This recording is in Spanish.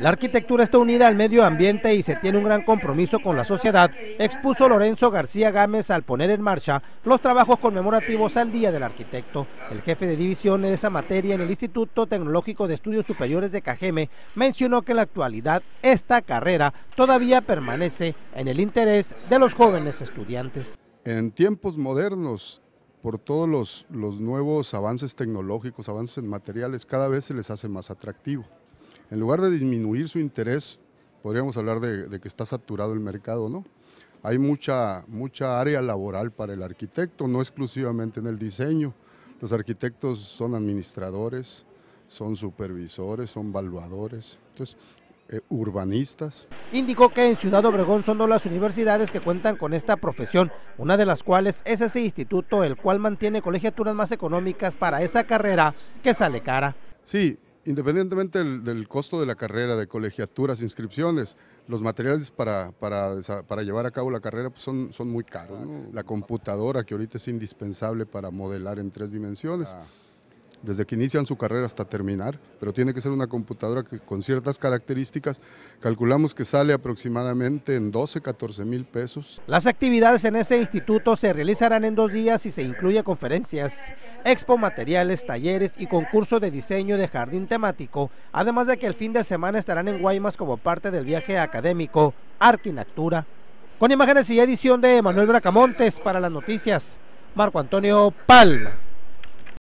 La arquitectura está unida al medio ambiente y se tiene un gran compromiso con la sociedad, expuso Lorenzo García Gámez al poner en marcha los trabajos conmemorativos al Día del Arquitecto. El jefe de división de esa materia en el Instituto Tecnológico de Estudios Superiores de Cajeme mencionó que en la actualidad esta carrera todavía permanece en el interés de los jóvenes estudiantes. En tiempos modernos, por todos los, los nuevos avances tecnológicos, avances en materiales, cada vez se les hace más atractivo en lugar de disminuir su interés, podríamos hablar de, que está saturado el mercado, ¿no? Hay mucha, mucha área laboral para el arquitecto, no exclusivamente en el diseño. Los arquitectos son administradores, son supervisores, son valuadores, entonces, eh, urbanistas. Indicó que en Ciudad Obregón son dos las universidades que cuentan con esta profesión, una de las cuales es ese instituto, el cual mantiene colegiaturas más económicas para esa carrera que sale cara. Sí, Independientemente del, costo de la carrera, de colegiaturas, inscripciones, los materiales para, llevar a cabo la carrera pues, son, muy caros. La computadora, que ahorita es indispensable para modelar en tres dimensiones. Ah desde que inician su carrera hasta terminar, pero tiene que ser una computadora que con ciertas características calculamos que sale aproximadamente en 12, 14 mil pesos. Las actividades en ese instituto se realizarán en dos días y se incluye conferencias, expo materiales, talleres y concurso de diseño de jardín temático, además de que el fin de semana estarán en Guaymas como parte del viaje académico Natura. Con imágenes y edición de Manuel Bracamontes para las noticias, Marco Antonio Palma.